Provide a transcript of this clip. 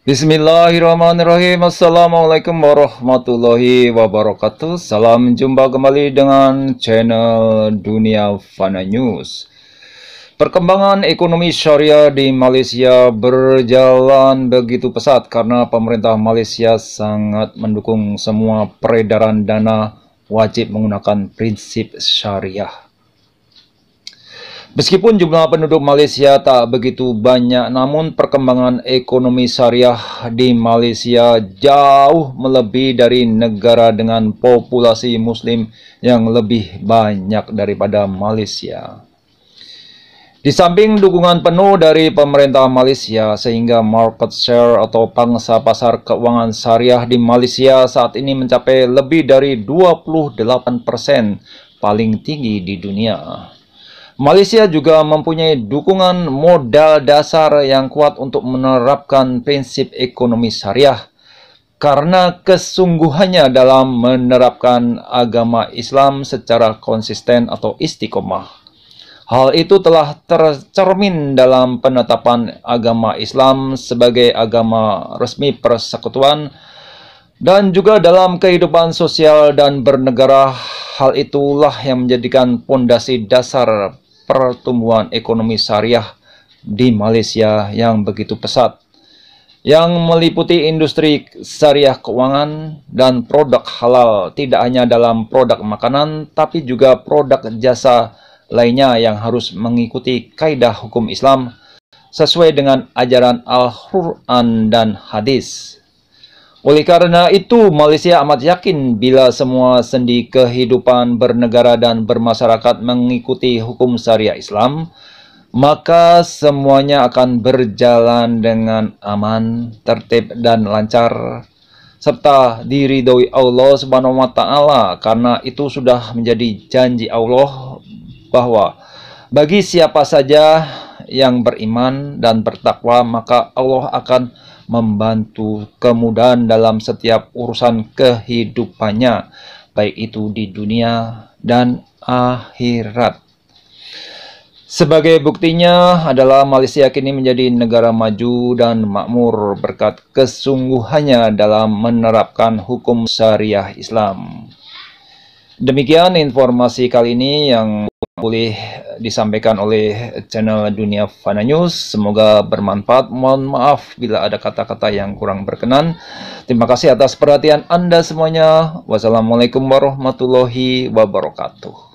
Bismillahirrahmanirrahim Assalamualaikum warahmatullahi wabarakatuh Salam jumpa kembali dengan channel Dunia Fana News Perkembangan ekonomi syariah di Malaysia berjalan begitu pesat karena pemerintah Malaysia sangat mendukung semua peredaran dana wajib menggunakan prinsip syariah Meskipun jumlah penduduk Malaysia tak begitu banyak, namun perkembangan ekonomi syariah di Malaysia jauh melebihi dari negara dengan populasi muslim yang lebih banyak daripada Malaysia. Di samping dukungan penuh dari pemerintah Malaysia sehingga market share atau pangsa pasar keuangan syariah di Malaysia saat ini mencapai lebih dari 28% paling tinggi di dunia. Malaysia juga mempunyai dukungan modal dasar yang kuat untuk menerapkan prinsip ekonomi syariah karena kesungguhannya dalam menerapkan agama Islam secara konsisten atau istiqomah. Hal itu telah tercermin dalam penetapan agama Islam sebagai agama resmi persekutuan dan juga dalam kehidupan sosial dan bernegara, hal itulah yang menjadikan pondasi dasar pertumbuhan ekonomi syariah di Malaysia yang begitu pesat yang meliputi industri syariah keuangan dan produk halal tidak hanya dalam produk makanan tapi juga produk jasa lainnya yang harus mengikuti kaidah hukum Islam sesuai dengan ajaran Al-Quran dan hadis. Oleh karena itu, Malaysia amat yakin bila semua sendi kehidupan bernegara dan bermasyarakat mengikuti hukum syariah Islam, maka semuanya akan berjalan dengan aman, tertib, dan lancar, serta diridhoi Allah Subhanahu wa Ta'ala, karena itu sudah menjadi janji Allah bahwa bagi siapa saja yang beriman dan bertakwa, maka Allah akan membantu kemudahan dalam setiap urusan kehidupannya, baik itu di dunia dan akhirat. Sebagai buktinya adalah Malaysia kini menjadi negara maju dan makmur berkat kesungguhannya dalam menerapkan hukum syariah Islam. Demikian informasi kali ini yang boleh eh, disampaikan oleh channel Dunia Fana News. Semoga bermanfaat. Mohon maaf bila ada kata-kata yang kurang berkenan. Terima kasih atas perhatian Anda semuanya. Wassalamualaikum warahmatullahi wabarakatuh.